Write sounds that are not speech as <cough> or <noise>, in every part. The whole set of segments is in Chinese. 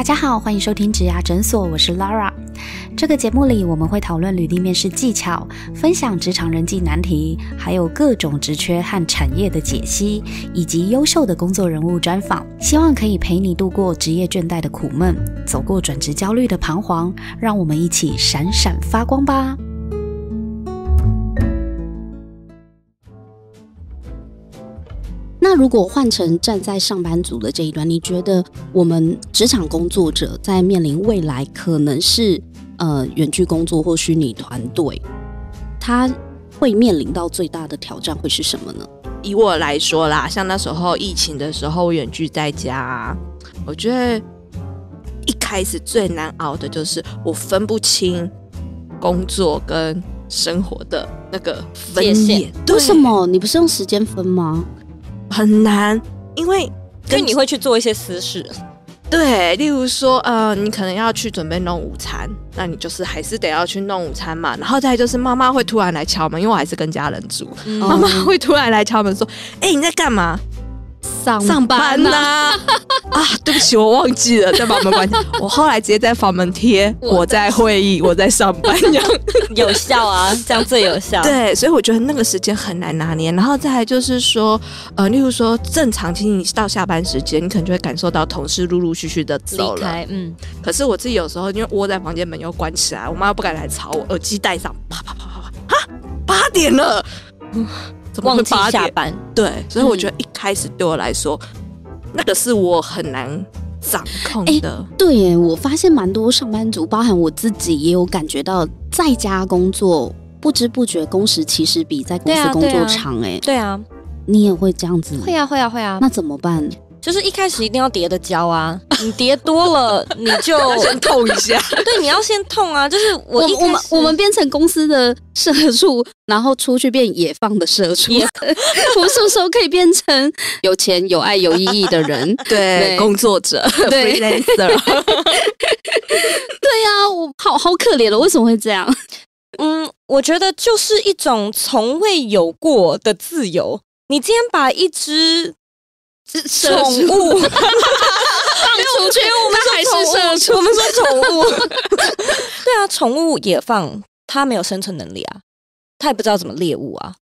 大家好，欢迎收听植牙诊所，我是 Laura。这个节目里，我们会讨论履历面试技巧，分享职场人际难题，还有各种职缺和产业的解析，以及优秀的工作人物专访。希望可以陪你度过职业倦怠的苦闷，走过转职焦虑的彷徨，让我们一起闪闪发光吧。那如果换成站在上班族的这一端，你觉得我们职场工作者在面临未来可能是呃远距工作或虚拟团队，他会面临到最大的挑战会是什么呢？以我来说啦，像那时候疫情的时候远距在家，我觉得一开始最难熬的就是我分不清工作跟生活的那个界限。为什么？你不是用时间分吗？很难，因为就你会去做一些私事，对，例如说，呃，你可能要去准备弄午餐，那你就是还是得要去弄午餐嘛，然后再就是妈妈会突然来敲门，因为我还是跟家人住，妈妈会突然来敲门说，哎，你在干嘛？上班呐 <laughs> 啊！对不起，我忘记了，再把门关上。<laughs> 我后来直接在房门贴“我在会议，我在上班”这样 <laughs> 有效啊，这样最有效。对，所以我觉得那个时间很难拿捏。然后再来就是说，呃，例如说正常，其实你到下班时间，你可能就会感受到同事陆陆续续的走了。嗯，可是我自己有时候因为窝在房间门又关起来，我妈又不敢来吵我，耳机戴上，啪啪啪啪啪，啊，八点了。忘记下班，对，所以我觉得一开始对我来说，那个是我很难掌控的。对，我发现蛮多上班族，包含我自己，也有感觉到在家工作，不知不觉工时其实比在公司工作长。哎，对啊，你也会这样子？会啊，会啊，会啊。那怎么办？就是一开始一定要叠的胶啊，<laughs> 你叠多了你就 <laughs> 痛一下。<laughs> 对，你要先痛啊！就是我我们我们变成公司的社畜，然后出去变野放的社畜。我什么时候可以变成有钱、有爱、有意义的人？对，工作者。Freelancer。对呀，我好好可怜了，为什么会这样？嗯，我觉得就是一种从未有过的自由。你今天把一只。宠物 <laughs> 放出去，我们是社畜，我们说宠物，<laughs> 对啊，宠物也放，它没有生存能力啊，它也不知道怎么猎物啊，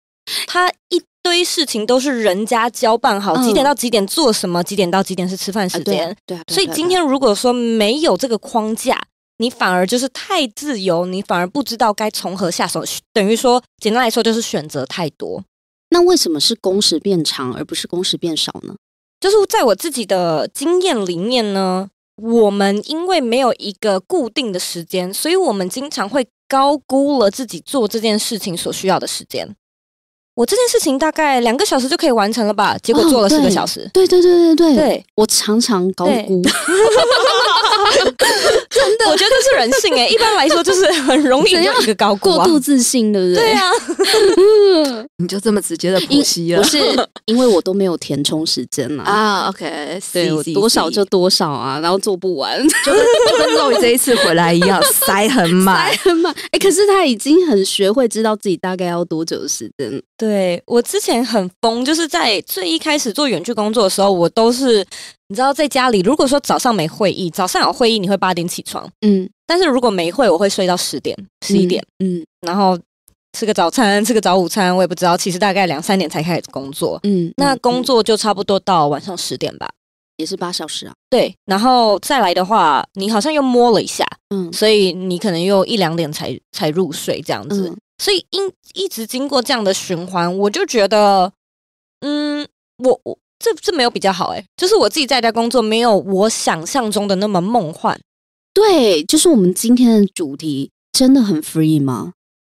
它一堆事情都是人家交办好，几点到几点做什么，几点到几点是吃饭时间，对啊。所以今天如果说没有这个框架，你反而就是太自由，你反而不知道该从何下手，等于说简单来说就是选择太多。那为什么是工时变长而不是工时变少呢？就是在我自己的经验里面呢，我们因为没有一个固定的时间，所以我们经常会高估了自己做这件事情所需要的时间。我这件事情大概两个小时就可以完成了吧，结果做了十个小时。对对对对对，我常常高估 <laughs> <laughs> 真的，我觉得这是人性哎。一般来说就是很容易一个高估，过度自信，对不对？对啊，<laughs> 你就这么直接的补息了？不是，因为我都没有填充时间嘛啊。OK，对，多少就多少啊，然后做不完，就跟就跟这一次回来一样，塞很满，塞很满。哎，可是他已经很学会知道自己大概要多久的时间。对我之前很疯，就是在最一开始做远距工作的时候，我都是你知道在家里，如果说早上没会议，早上有会议，你会八点起床，嗯，但是如果没会，我会睡到十点、十一点，嗯，然后吃个早餐，吃个早午餐，我也不知道，其实大概两三点才开始工作，嗯，那工作就差不多到晚上十点吧，也是八小时啊，对，然后再来的话，你好像又摸了一下，嗯，所以你可能又一两点才才入睡这样子。所以因一直经过这样的循环，我就觉得，嗯，我我这这没有比较好哎，就是我自己在家工作，没有我想象中的那么梦幻。对，就是我们今天的主题真的很 free 吗？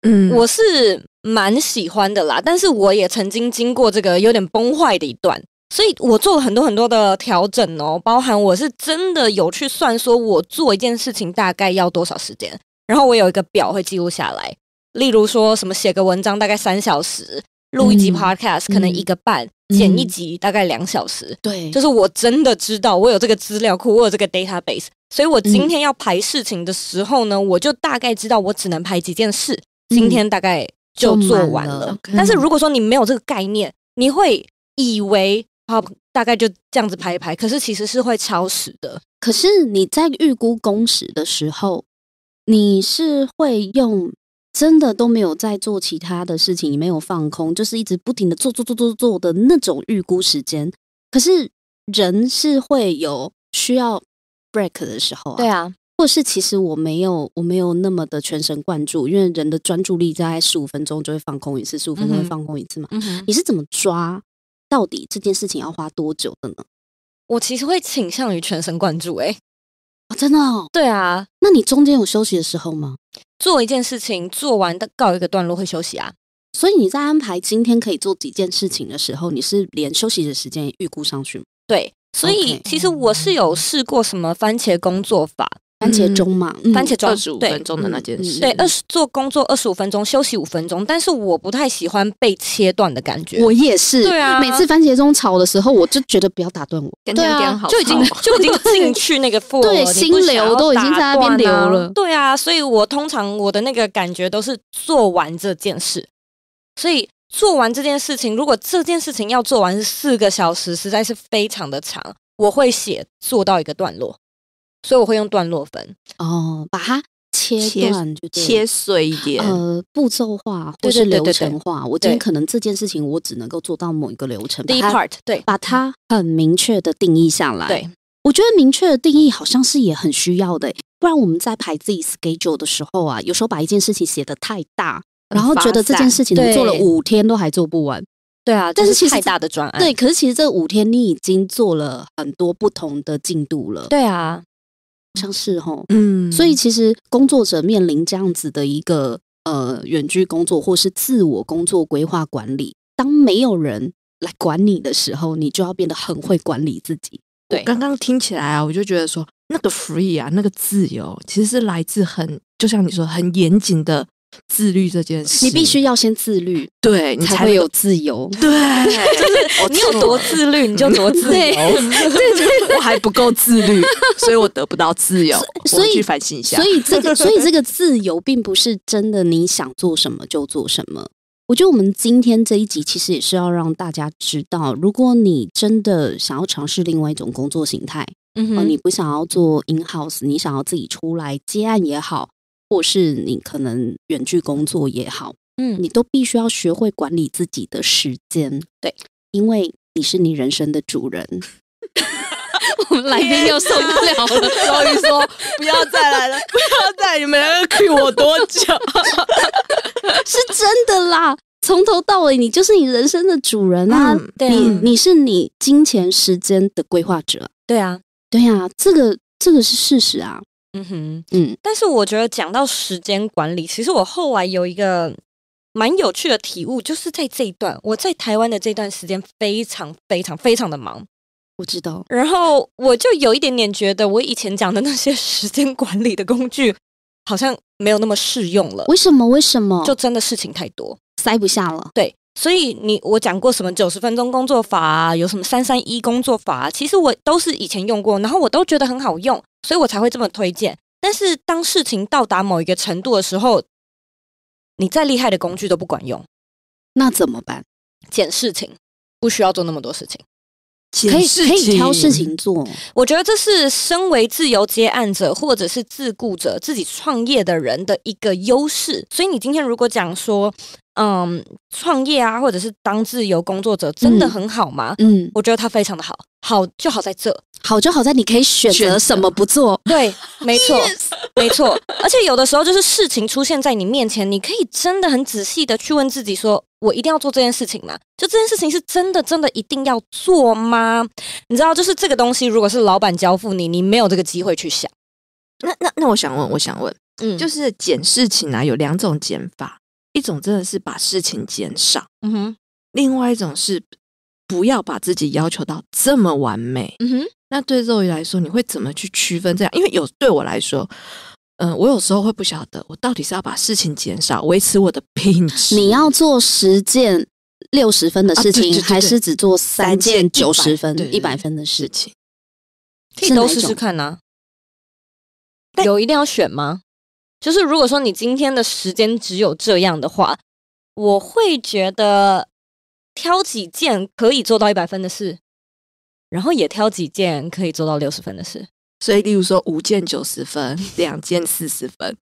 嗯，我是蛮喜欢的啦，但是我也曾经经过这个有点崩坏的一段，所以我做了很多很多的调整哦，包含我是真的有去算，说我做一件事情大概要多少时间，然后我有一个表会记录下来。例如说什么写个文章大概三小时，录一集 Podcast 可能一个半，剪一集大概两小时。对，就是我真的知道我有这个资料库，我有这个 database，所以我今天要排事情的时候呢，我就大概知道我只能排几件事，今天大概就做完了。但是如果说你没有这个概念，你会以为好大概就这样子排一排，可是其实是会超时的。可是你在预估工时的时候，你是会用？真的都没有在做其他的事情，也没有放空，就是一直不停的做做做做做的那种预估时间。可是人是会有需要 break 的时候啊，对啊。或是其实我没有我没有那么的全神贯注，因为人的专注力在十五分钟就会放空一次，十五分钟会放空一次嘛。你是怎么抓到底这件事情要花多久的呢？我其实会倾向于全神贯注，诶。真的哦。对啊，那你中间有休息的时候吗？做一件事情做完，的告一个段落会休息啊。所以你在安排今天可以做几件事情的时候，你是连休息的时间预估上去？对，所以其实我是有试过什么番茄工作法。番茄钟嘛，番茄钟，二十五分钟的那件事，对，二十做工作二十五分钟，休息五分钟。但是我不太喜欢被切断的感觉，我也是，对啊。每次番茄钟吵的时候，我就觉得不要打断我，对啊，就已经 <laughs> 就已经进去那个，对，心流都已经在那边流了，对啊。所以我通常我的那个感觉都是做完这件事，所以做完这件事情，如果这件事情要做完四个小时，实在是非常的长，我会写做到一个段落。所以我会用段落分哦，把它切断，就切碎一点。呃，步骤化或是流程化。我今天可能这件事情，我只能够做到某一个流程。第一 Part 对，把它很明确的定义下来。对，我觉得明确的定义好像是也很需要的。不然我们在排自己 schedule 的时候啊，有时候把一件事情写的太大，然后觉得这件事情做了五天都还做不完。对啊，但是太大的专案。对，可是其实这五天你已经做了很多不同的进度了。对啊。像是哦，嗯，所以其实工作者面临这样子的一个呃远距工作或是自我工作规划管理，当没有人来管你的时候，你就要变得很会管理自己。对，刚刚听起来啊，我就觉得说那个 free 啊，那个自由，其实是来自很就像你说很严谨的。自律这件事，你必须要先自律，对你才会有自由。对，就 <laughs> 是你有多自律，你就多自由。<laughs> 我还不够自律，所以我得不到自由。所以反省一下。所以这个，所以这个自由并不是真的你想做什么就做什么。我觉得我们今天这一集其实也是要让大家知道，如果你真的想要尝试另外一种工作形态，嗯哼，你不想要做 in house，你想要自己出来接案也好。或是你可能远距工作也好，嗯，你都必须要学会管理自己的时间，对，因为你是你人生的主人。<laughs> 我们来宾又受不了了，所 <laughs> 以说不要再来了，<laughs> 不要再你们来逼我多久，是真的啦，从头到尾你就是你人生的主人啊，你你是你金钱时间的规划者，对啊，对啊，这个这个是事实啊。嗯哼，嗯，但是我觉得讲到时间管理，其实我后来有一个蛮有趣的体悟，就是在这一段我在台湾的这段时间非常非常非常的忙，我知道。然后我就有一点点觉得，我以前讲的那些时间管理的工具好像没有那么适用了。为什么？为什么？就真的事情太多，塞不下了。对。所以你我讲过什么九十分钟工作法，有什么三三一工作法，其实我都是以前用过，然后我都觉得很好用，所以我才会这么推荐。但是当事情到达某一个程度的时候，你再厉害的工具都不管用，那怎么办？减事情，不需要做那么多事情，可以可以挑事情做。我觉得这是身为自由接案者或者是自雇者、自己创业的人的一个优势。所以你今天如果讲说。嗯，创业啊，或者是当自由工作者，真的很好吗？嗯，我觉得它非常的好，好就好在这，好就好在你可以选择什么不做。对，<laughs> 没错，没错。而且有的时候就是事情出现在你面前，你可以真的很仔细的去问自己：说我一定要做这件事情吗？就这件事情是真的，真的一定要做吗？你知道，就是这个东西，如果是老板交付你，你没有这个机会去想。那那那，我想问，我想问，嗯，就是减事情啊，有两种减法。一种真的是把事情减少，嗯哼；另外一种是不要把自己要求到这么完美，嗯哼。那对肉鱼来说，你会怎么去区分这样？因为有对我来说，嗯，我有时候会不晓得我到底是要把事情减少，维持我的品质。<laughs> 你要做十件六十分的事情，还是只做三件九十分、一百分的事情？可以都试试看啊。有一定要选吗？就是如果说你今天的时间只有这样的话，我会觉得挑几件可以做到一百分的事，然后也挑几件可以做到六十分的事。所以，例如说五件九十分，两件四十分。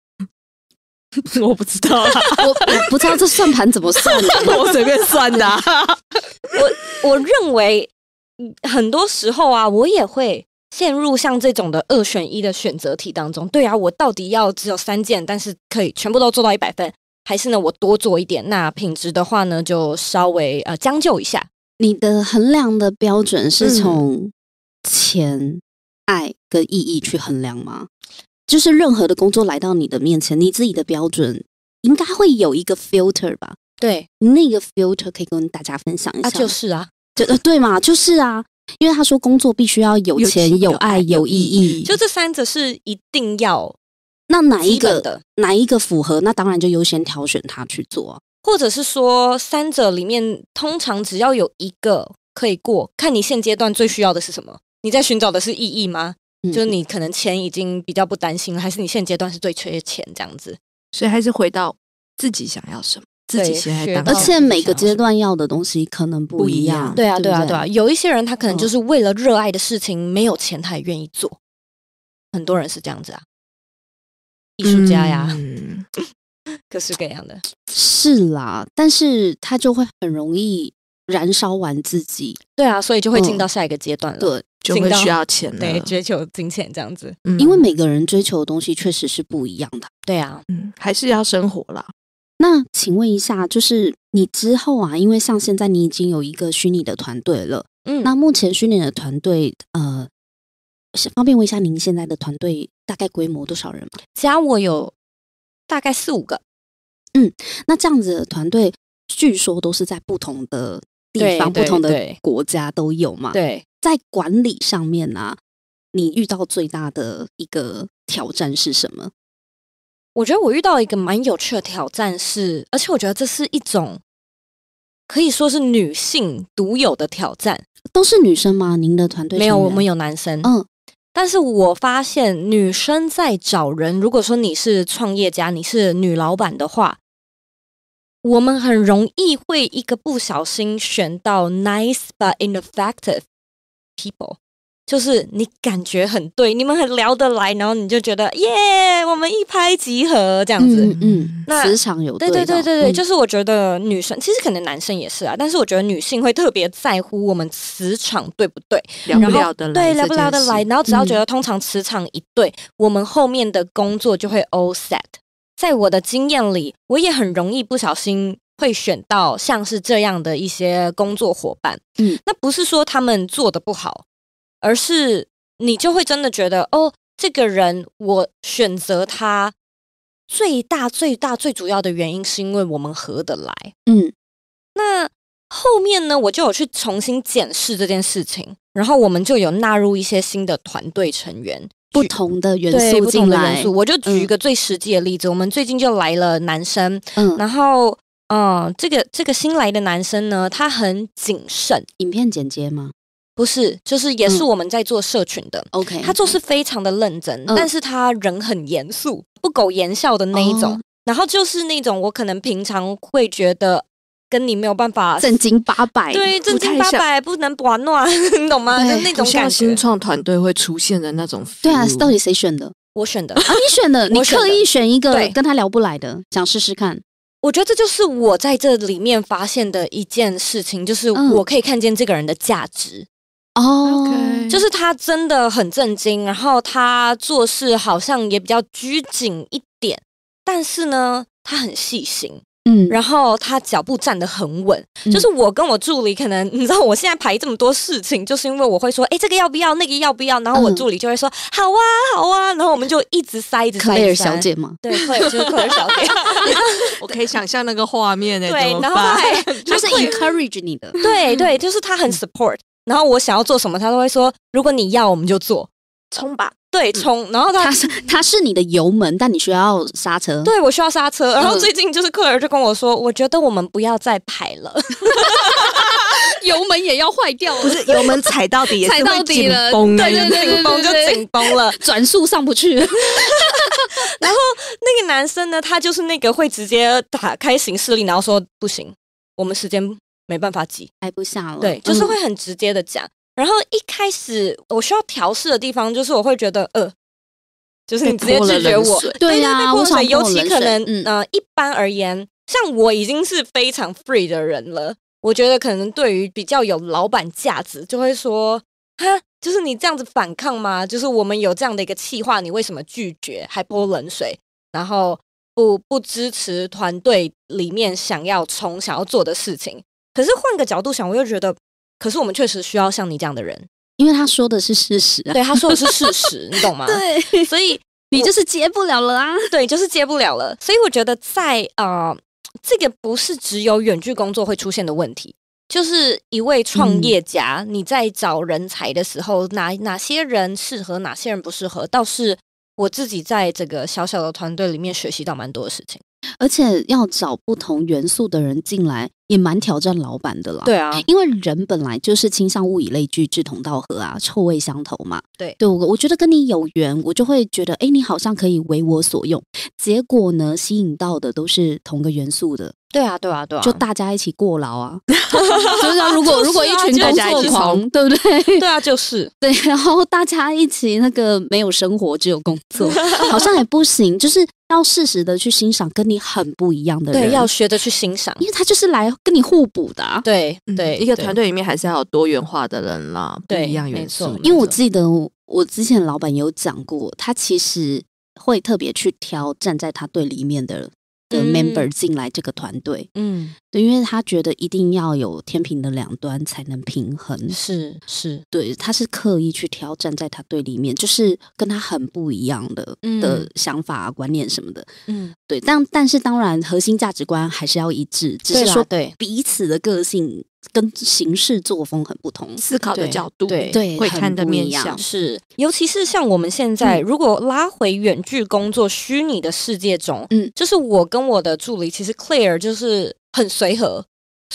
<laughs> 我不知道，啊，<laughs> 我我不知道这算盘怎么算的，<laughs> 我随便算的。我我认为很多时候啊，我也会。陷入像这种的二选一的选择题当中，对啊，我到底要只有三件，但是可以全部都做到一百分，还是呢，我多做一点？那品质的话呢，就稍微呃将就一下。你的衡量的标准是从钱、爱跟意义去衡量吗？就是任何的工作来到你的面前，你自己的标准应该会有一个 filter 吧？对，那个 filter 可以跟大家分享一下。就是啊，对对嘛，就是啊。因为他说工作必须要有钱、有爱、有意义，就这三者是一定要。那哪一个的哪一个符合？那当然就优先挑选他去做，或者是说三者里面通常只要有一个可以过，看你现阶段最需要的是什么？你在寻找的是意义吗？就是你可能钱已经比较不担心了，还是你现阶段是最缺钱这样子？所以还是回到自己想要什么。自己学，而且每个阶段要的东西可能不一样。对啊，对啊，对啊，有一些人他可能就是为了热爱的事情，没有钱他也愿意做。很多人是这样子啊，艺术家呀，<laughs> 各式各样的是啦。但是他就会很容易燃烧完自己。对啊，所以就会进到下一个阶段了。对，就会需要钱，对，追求金钱这样子。因为每个人追求的东西确实是不一样的。对啊，嗯，还是要生活啦，那请问一下，就是你之后啊，因为像现在你已经有一个虚拟的团队了，嗯，那目前虚拟的团队，呃，方便问一下，您现在的团队大概规模多少人吗？加我有大概四五个，嗯，那这样子的团队据说都是在不同的地方、不同的国家都有嘛？对，在管理上面啊，你遇到最大的一个挑战是什么？我觉得我遇到一个蛮有趣的挑战是，而且我觉得这是一种可以说是女性独有的挑战。都是女生吗？您的团队没有，我们有男生。嗯，但是我发现女生在找人，如果说你是创业家，你是女老板的话，我们很容易会一个不小心选到 nice but ineffective people。就是你感觉很对，你们很聊得来，然后你就觉得耶，我们一拍即合这样子。嗯嗯，磁场有对对对对对，就是我觉得女生其实可能男生也是啊，但是我觉得女性会特别在乎我们磁场对不对？聊不聊得来？对聊不聊得来？然后只要觉得通常磁场一对，我们后面的工作就会 all set。在我的经验里，我也很容易不小心会选到像是这样的一些工作伙伴。嗯，那不是说他们做的不好。而是你就会真的觉得，哦，这个人我选择他，最大最大最主要的原因是因为我们合得来。嗯，那后面呢，我就有去重新检视这件事情，然后我们就有纳入一些新的团队成员，不同的元素，不同的元素。我就举一个最实际的例子，我们最近就来了男生，嗯，然后，嗯，这个这个新来的男生呢，他很谨慎。影片剪接吗？不是，就是也是我们在做社群的。OK，他做事非常的认真，但是他人很严肃，不苟言笑的那一种。然后就是那种我可能平常会觉得跟你没有办法正经八百，对，正经八百不能玩暖，<laughs> 你懂吗？就那种像新创团队会出现的那种。对啊，到底谁选的？我选的啊，你选的？<laughs> 你刻意选一个跟他聊不来的，想试试看。我觉得这就是我在这里面发现的一件事情，就是我可以看见这个人的价值。哦，就是他真的很震惊，然后他做事好像也比较拘谨一点，但是呢，他很细心，嗯，然后他脚步站得很稳。就是我跟我助理，可能你知道，我现在排这么多事情，就是因为我会说，哎，这个要不要，那个要不要，然后我助理就会说，好啊，好啊，然后我们就一直塞着。克莱尔小姐吗？对，克莱尔就是克莱小姐。<laughs> 我可以想象那个画面诶，对，然后他 <laughs> 就是 encourage 你的，对对，就是他很 support。然后我想要做什么，他都会说：如果你要，我们就做，冲吧！对，冲。然后他是他是你的油门，但你需要刹车。对，我需要刹车。然后最近就是克尔就跟我说：我觉得我们不要再排了，<laughs> 油门也要坏掉了。不是油门踩到底，踩到底了，对，就紧绷，就紧绷了，转速上不去。<laughs> 然后那个男生呢，他就是那个会直接打开行事令，然后说：不行，我们时间。没办法挤，排不上了。对，就是会很直接的讲。然后一开始我需要调试的地方，就是我会觉得，呃，就是你直接拒绝我，对呀，泼冷水。尤其可能，呃，一般而言，像我已经是非常 free 的人了，我觉得可能对于比较有老板架子，就会说，哈，就是你这样子反抗吗？就是我们有这样的一个气话，你为什么拒绝还泼冷水，然后不不支持团队里面想要从想要做的事情？可是换个角度想，我又觉得，可是我们确实需要像你这样的人，因为他说的是事实。啊，对，他说的是事实，你懂吗？<laughs> 对，所以你就是接不了了啊！<laughs> 对，就是接不了了。所以我觉得，在啊，这个不是只有远距工作会出现的问题，就是一位创业家你在找人才的时候，哪哪些人适合，哪些人不适合，倒是我自己在这个小小的团队里面学习到蛮多的事情。而且要找不同元素的人进来，也蛮挑战老板的了。对啊，因为人本来就是倾向物以类聚、志同道合啊，臭味相投嘛。对对，我我觉得跟你有缘，我就会觉得，哎，你好像可以为我所用。结果呢，吸引到的都是同个元素的。对啊，对啊，对啊，就大家一起过劳啊！<laughs> 就是说，如果如果一群工作狂，对不对？对啊，就是对。然后大家一起那个没有生活，只有工作，好像也不行。就是要适时的去欣赏跟你很不一样的人，对，要学着去欣赏，因为他就是来跟你互补的。对对，一个团队里面还是要有多元化的人啦，不一样元素。因为我记得我之前老板有讲过，他其实会特别去挑站在他对里面的人。的 member 进来这个团队，嗯，对，因为他觉得一定要有天平的两端才能平衡，是是，对，他是刻意去挑站在他队里面，就是跟他很不一样的的想法、观念什么的，嗯，对，但但是当然核心价值观还是要一致，只是说对彼此的个性。跟行事作风很不同，思考的角度对会看的面向是，尤其是像我们现在，如果拉回远距工作虚拟的世界中，嗯，就是我跟我的助理其实 Clear 就是很随和，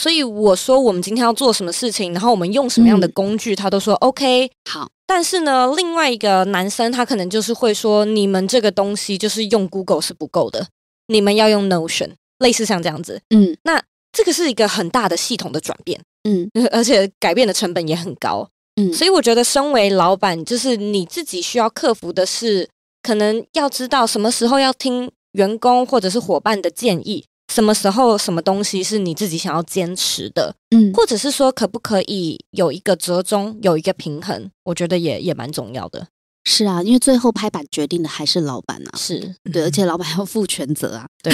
所以我说我们今天要做什么事情，然后我们用什么样的工具，他都说 OK 好。但是呢，另外一个男生他可能就是会说，你们这个东西就是用 Google 是不够的，你们要用 Notion，类似像这样子，嗯，那。这个是一个很大的系统的转变，嗯，而且改变的成本也很高，嗯，所以我觉得身为老板，就是你自己需要克服的是，可能要知道什么时候要听员工或者是伙伴的建议，什么时候什么东西是你自己想要坚持的，嗯，或者是说可不可以有一个折中，有一个平衡，我觉得也也蛮重要的。是啊，因为最后拍板决定的还是老板啊，是对，而且老板要负全责啊，对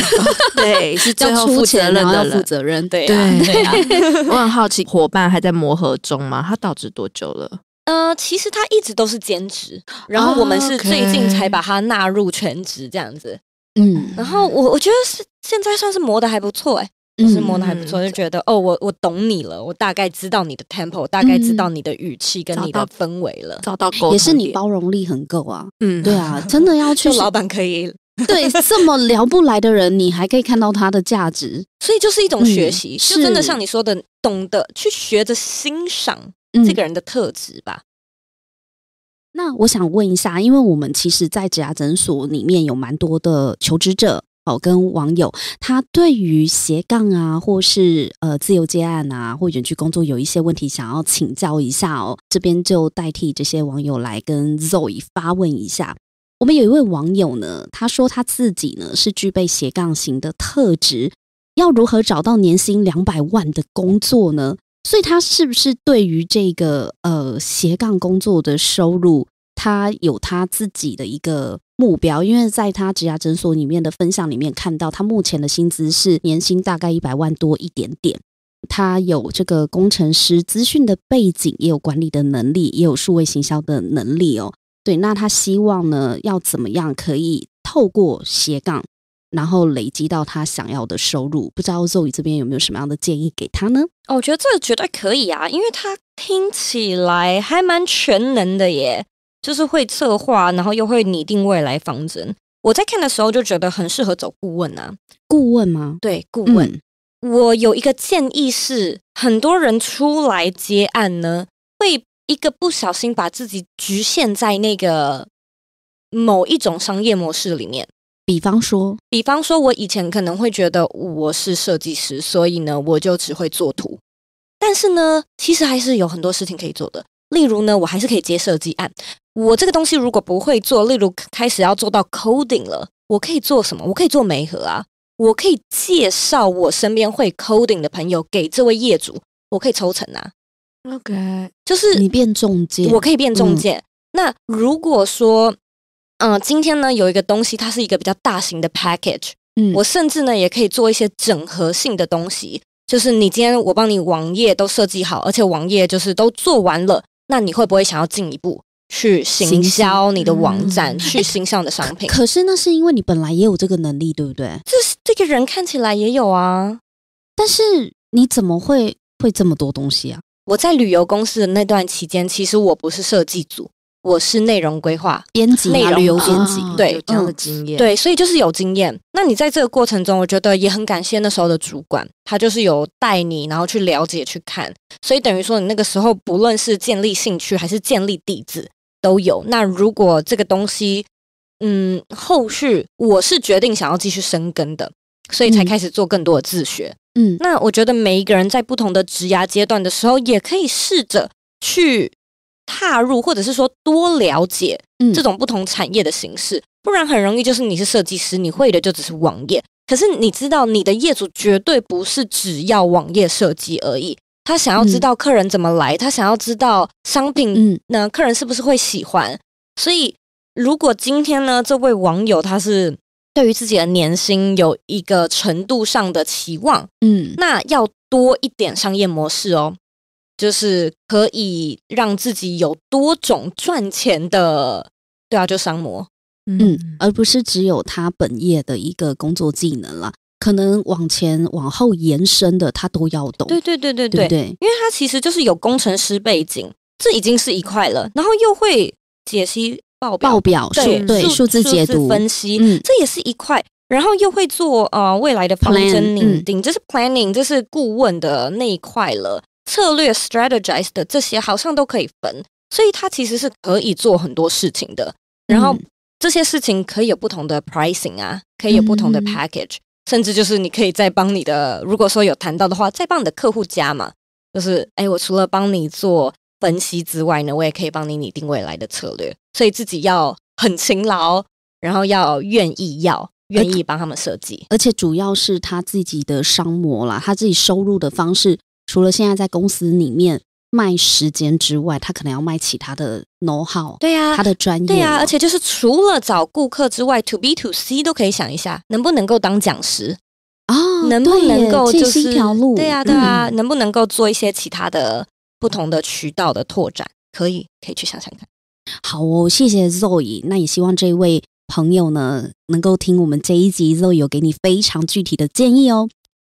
对，是 <laughs> 最后负责任的。负责任，对啊，对啊。<laughs> 我很好奇，伙伴还在磨合中吗？他到致多久了？呃，其实他一直都是兼职，然后我们是最近才把他纳入全职这样子。嗯，然后我我觉得是现在算是磨得还不错哎。是磨的还不错，就觉得哦，我我懂你了，我大概知道你的 tempo，大概知道你的语气跟你的氛围了，找到沟也是你包容力很够啊。嗯，对啊，真的要 <laughs> 去老板可以对这么聊不来的人，你还可以看到他的价值，<laughs> 所以就是一种学习，是真的像你说的，懂得去学着欣赏这个人的特质吧。那我想问一下，因为我们其实，在指甲诊所里面有蛮多的求职者。好，跟网友他对于斜杠啊，或是呃自由接案啊，或者距工作有一些问题想要请教一下哦。这边就代替这些网友来跟 z o e 发问一下。我们有一位网友呢，他说他自己呢是具备斜杠型的特质，要如何找到年薪两百万的工作呢？所以，他是不是对于这个呃斜杠工作的收入？他有他自己的一个目标，因为在他职涯诊所里面的分享里面看到，他目前的薪资是年薪大概一百万多一点点。他有这个工程师资讯的背景，也有管理的能力，也有数位行销的能力哦。对，那他希望呢，要怎么样可以透过斜杠，然后累积到他想要的收入？不知道周宇这边有没有什么样的建议给他呢？哦，我觉得这个绝对可以啊，因为他听起来还蛮全能的耶。就是会策划，然后又会拟定未来方针。我在看的时候就觉得很适合走顾问啊，顾问吗？对，顾问。我有一个建议是，很多人出来接案呢，会一个不小心把自己局限在那个某一种商业模式里面。比方说，比方说我以前可能会觉得我是设计师，所以呢，我就只会做图。但是呢，其实还是有很多事情可以做的。例如呢，我还是可以接设计案。我这个东西如果不会做，例如开始要做到 coding 了，我可以做什么？我可以做媒合啊，我可以介绍我身边会 coding 的朋友给这位业主，我可以抽成啊。OK，就是你变中介，我可以变中介。那如果说，嗯，今天呢有一个东西，它是一个比较大型的 package，嗯，我甚至呢也可以做一些整合性的东西，就是你今天我帮你网页都设计好，而且网页就是都做完了。那你会不会想要进一步去行销你的网站，<laughs> 去新上的商品？可是那是因为你本来也有这个能力，对不对？就是这个人看起来也有啊，但是你怎么会会这么多东西啊？我在旅游公司的那段期间，其实我不是设计组。我是内容规划、编辑、内容、编辑，对这样的经验，对，所以就是有经验。那你在这个过程中，我觉得也很感谢那时候的主管，他就是有带你，然后去了解、去看。所以等于说，你那个时候不论是建立兴趣还是建立底子，都有。那如果这个东西，嗯，后续我是决定想要继续生根的，所以才开始做更多的自学。嗯，那我觉得每一个人在不同的职涯阶段的时候，也可以试着去。踏入，或者是说多了解这种不同产业的形式，不然很容易就是你是设计师，你会的就只是网页。可是你知道，你的业主绝对不是只要网页设计而已，他想要知道客人怎么来，他想要知道商品那客人是不是会喜欢。所以，如果今天呢，这位网友他是对于自己的年薪有一个程度上的期望，嗯，那要多一点商业模式哦。就是可以让自己有多种赚钱的，对啊，就商模，嗯，而不是只有他本业的一个工作技能了，可能往前往后延伸的他都要懂，对对对对对，对，因为他其实就是有工程师背景，这已经是一块了，然后又会解析报报表数对数字解读分析，这也是一块，然后又会做呃未来的方针拟定，这是 planning，这是顾问的那一块了。策略 （strategize） 的这些好像都可以分，所以它其实是可以做很多事情的。然后这些事情可以有不同的 pricing 啊，可以有不同的 package，甚至就是你可以再帮你的，如果说有谈到的话，再帮你的客户加嘛，就是哎，我除了帮你做分析之外呢，我也可以帮你拟定未来的策略。所以自己要很勤劳，然后要愿意要愿意帮他们设计，而且主要是他自己的商模啦，他自己收入的方式。除了现在在公司里面卖时间之外，他可能要卖其他的 know how。对呀，他的专业。对呀，而且就是除了找顾客之外，to B to C 都可以想一下，能不能够当讲师啊？能不能够就是一条路？对呀，对啊，能不能够做一些其他的不同的渠道的拓展？可以，可以去想想看。好哦，谢谢 Zoe。那也希望这位朋友呢，能够听我们这一集 Zoe 有给你非常具体的建议哦。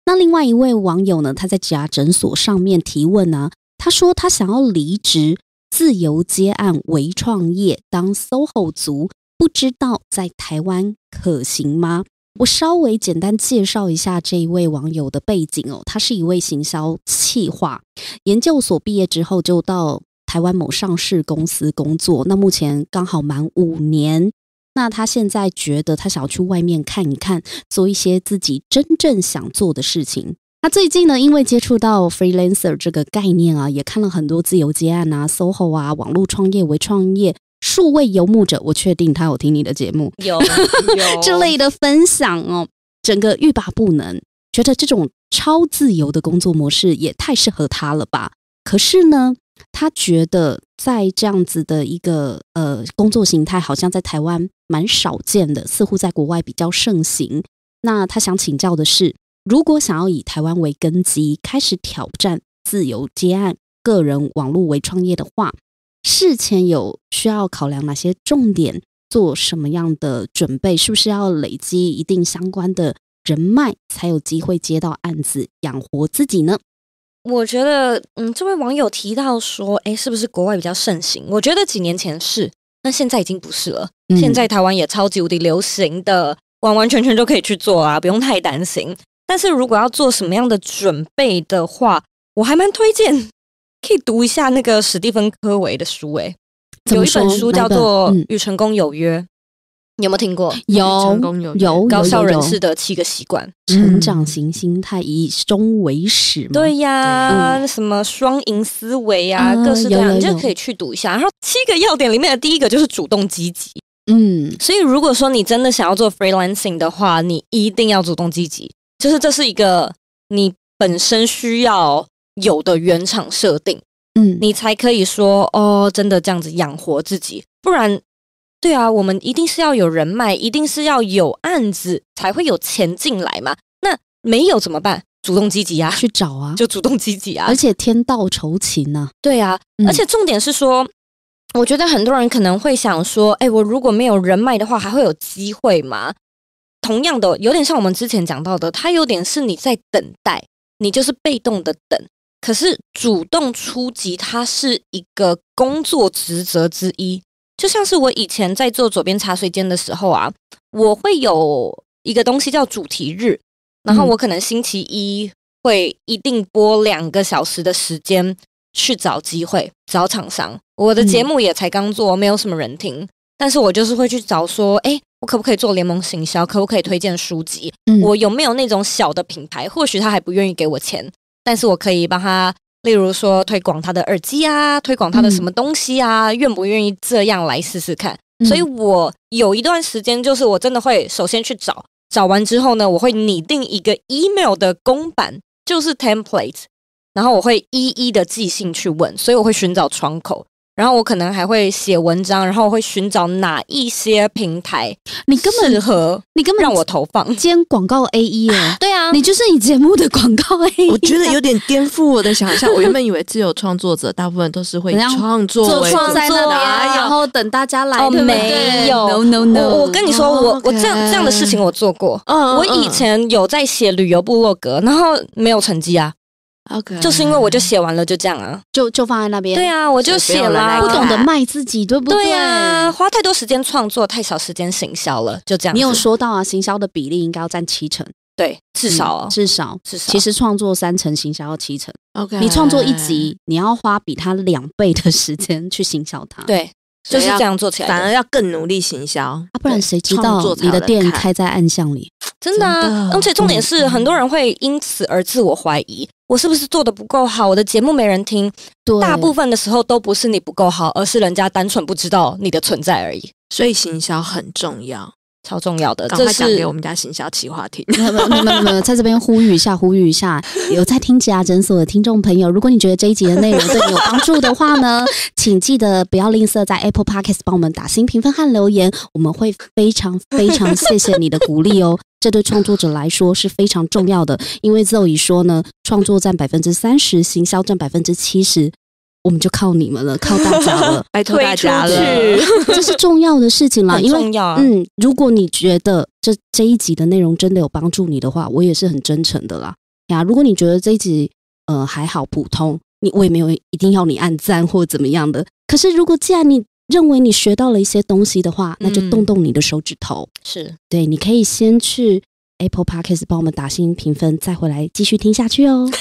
那另外一位网友呢？他在假诊所上面提问呢，他说他想要离职，自由接案为创业当 SOHO 族，不知道在台湾可行吗？我稍微简单介绍一下这一位网友的背景哦，他是一位行销企划研究所毕业之后，就到台湾某上市公司工作，那目前刚好满五年。那他现在觉得他想要去外面看一看，做一些自己真正想做的事情。他最近呢，因为接触到 freelancer 这个概念啊，也看了很多自由接案啊、SOHO 啊、网络创业、为创业、数位游牧者。我确定他有听你的节目，有这 <laughs> 类的分享哦。整个欲罢不能，觉得这种超自由的工作模式也太适合他了吧？可是呢？他觉得在这样子的一个呃工作形态，好像在台湾蛮少见的，似乎在国外比较盛行。那他想请教的是，如果想要以台湾为根基，开始挑战自由接案、个人网络为创业的话，事前有需要考量哪些重点？做什么样的准备？是不是要累积一定相关的人脉，才有机会接到案子，养活自己呢？我觉得，嗯，这位网友提到说，哎，是不是国外比较盛行？我觉得几年前是，那现在已经不是了。现在台湾也超级无敌流行的，完完全全就可以去做啊，不用太担心。但是如果要做什么样的准备的话，我还蛮推荐可以读一下那个史蒂芬·科维的书，哎，有一本书叫做《与成功有约》。有没有听过？有有高效人士的七个习惯，成长型心态，以终为始。对呀，什么双赢思维呀，各式各样，你就可以去读一下。然后七个要点里面的第一个就是主动积极。嗯，所以如果说你真的想要做 freelancing 的话，你一定要主动积极，就是这是一个你本身需要有的原厂设定。嗯，你才可以说哦，真的这样子养活自己，不然。对啊，我们一定是要有人脉，一定是要有案子才会有钱进来嘛。那没有怎么办？主动积极啊，去找啊，就主动积极啊。而且天道酬勤呐。对啊，而且重点是说，我觉得很多人可能会想说，哎，我如果没有人脉的话，还会有机会吗？同样的，有点像我们之前讲到的，它有点是你在等待，你就是被动的等。可是主动出击，它是一个工作职责之一。就像是我以前在做左边茶水间的时候啊，我会有一个东西叫主题日，然后我可能星期一会一定播两个小时的时间去找机会找厂商。我的节目也才刚做，没有什么人听，但是我就是会去找说，哎，我可不可以做联盟行销？可不可以推荐书籍？我有没有那种小的品牌？或许他还不愿意给我钱，但是我可以帮他。例如说推广他的耳机啊，推广他的什么东西啊，愿不愿意这样来试试看？所以，我有一段时间就是我真的会首先去找，找完之后呢，我会拟定一个 email 的公版，就是 template，然后我会一一的寄信去问，所以我会寻找窗口。然后我可能还会写文章，然后会寻找哪一些平台你根适合你，根本让我投放兼广告 A E 啊，对啊，你就是你节目的广告 A E。我觉得有点颠覆我的想象，我原本以为自由创作者大部分都是会创作做创作啊，然后等大家来对没有，no no no，我跟你说，我我这样这样的事情我做过，嗯，我以前有在写旅游部落格，然后没有成绩啊。OK，就是因为我就写完了就这样啊，就就放在那边。对啊，我就写了，不懂得卖自己，对不对？对啊，花太多时间创作，太少时间行销了，就这样。你有说到啊，行销的比例应该要占七成，对，至少至少至少。其实创作三成，行销要七成。OK，你创作一集，你要花比他两倍的时间去行销它。对，就是这样做起来，反而要更努力行销啊，不然谁知道你的店开在暗巷里？真的啊，而且重点是，很多人会因此而自我怀疑。我是不是做的不够好？我的节目没人听，大部分的时候都不是你不够好，而是人家单纯不知道你的存在而已。所以，行销很重要。超重要的，赶快讲给我们家行销企划听。没有没有没有，在这边呼吁一下，呼吁一下，有在听吉雅诊所的听众朋友，如果你觉得这一集的内容对你有帮助的话呢，请记得不要吝啬，在 Apple Podcast 帮我们打新评分和留言，我们会非常非常谢谢你的鼓励哦。这对创作者来说是非常重要的，因为奏仪说呢，创作占百分之三十，行销占百分之七十。我们就靠你们了，<laughs> 靠大家了，拜 <laughs> 托大家了，<laughs> 这是重要的事情了，因为嗯，如果你觉得这这一集的内容真的有帮助你的话，我也是很真诚的啦。呀，如果你觉得这一集呃还好普通，你我也没有一定要你按赞或怎么样的。可是如果既然你认为你学到了一些东西的话，那就动动你的手指头，是对，你可以先去 Apple Podcast 帮我们打新评分，再回来继续听下去哦。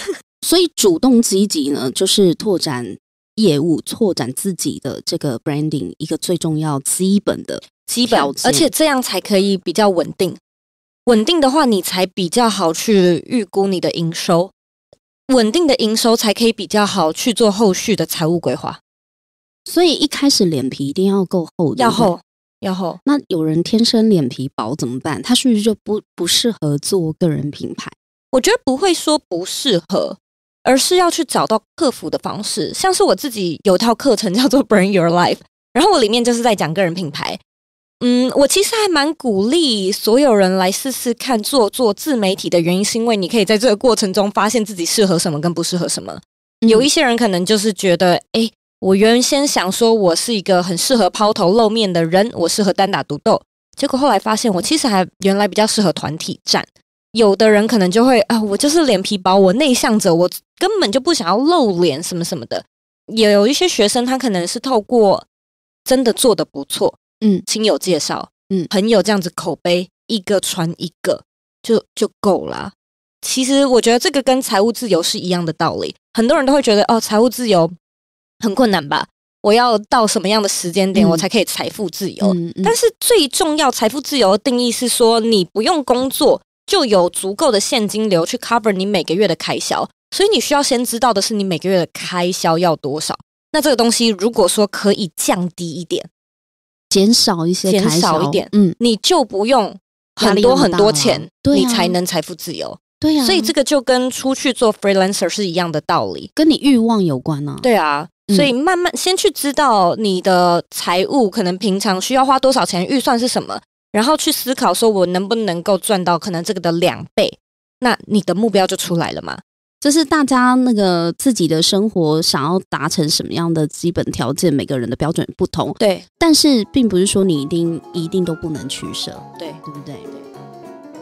所以主动积极呢，就是拓展。业务拓展自己的这个 branding 一个最重要基本的基本，而且这样才可以比较稳定。稳定的话，你才比较好去预估你的营收。稳定的营收才可以比较好去做后续的财务规划。所以一开始脸皮一定要够厚，要厚，要厚。那有人天生脸皮薄怎么办？他是不是就不不适合做个人品牌？我觉得不会说不适合。而是要去找到克服的方式，像是我自己有套课程 <laughs> 叫做 “Bring Your Life”，然后我里面就是在讲个人品牌。嗯，我其实还蛮鼓励所有人来试试看做做自媒体的原因，是因为你可以在这个过程中发现自己适合什么跟不适合什么。有一些人可能就是觉得，哎，我原先想说我是一个很适合抛头露面的人，我适合单打独斗，结果后来发现我其实还原来比较适合团体战。有的人可能就会啊，我就是脸皮薄，我内向者，我。根本就不想要露脸什么什么的，也有一些学生他可能是透过真的做的不错，嗯，亲友介绍，嗯，朋友这样子口碑一个传一个就就够了。其实我觉得这个跟财务自由是一样的道理。很多人都会觉得哦，财务自由很困难吧？我要到什么样的时间点我才可以财富自由？但是最重要，财富自由的定义是说你不用工作就有足够的现金流去 cover 你每个月的开销。所以你需要先知道的是，你每个月的开销要多少？那这个东西如果说可以降低一点，减少一些，减少一点，嗯，你就不用很多很多钱，你才能财富自由。对呀，所以这个就跟出去做 freelancer 是一样的道理，跟你欲望有关呢。对啊，所以慢慢先去知道你的财务可能平常需要花多少钱，预算是什么，然后去思考说我能不能够赚到可能这个的两倍，那你的目标就出来了嘛。就是大家那个自己的生活想要达成什么样的基本条件，每个人的标准不同。对，但是并不是说你一定一定都不能取舍。对，对不对？对，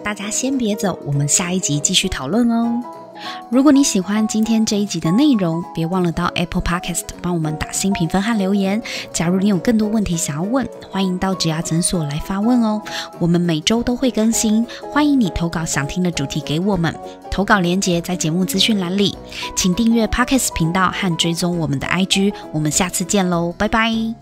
大家先别走，我们下一集继续讨论哦。如果你喜欢今天这一集的内容，别忘了到 Apple Podcast 帮我们打新评分和留言。假如你有更多问题想要问，欢迎到植牙诊所来发问哦。我们每周都会更新，欢迎你投稿想听的主题给我们。投稿链接在节目资讯栏里，请订阅 Podcast 频道和追踪我们的 IG。我们下次见喽，拜拜。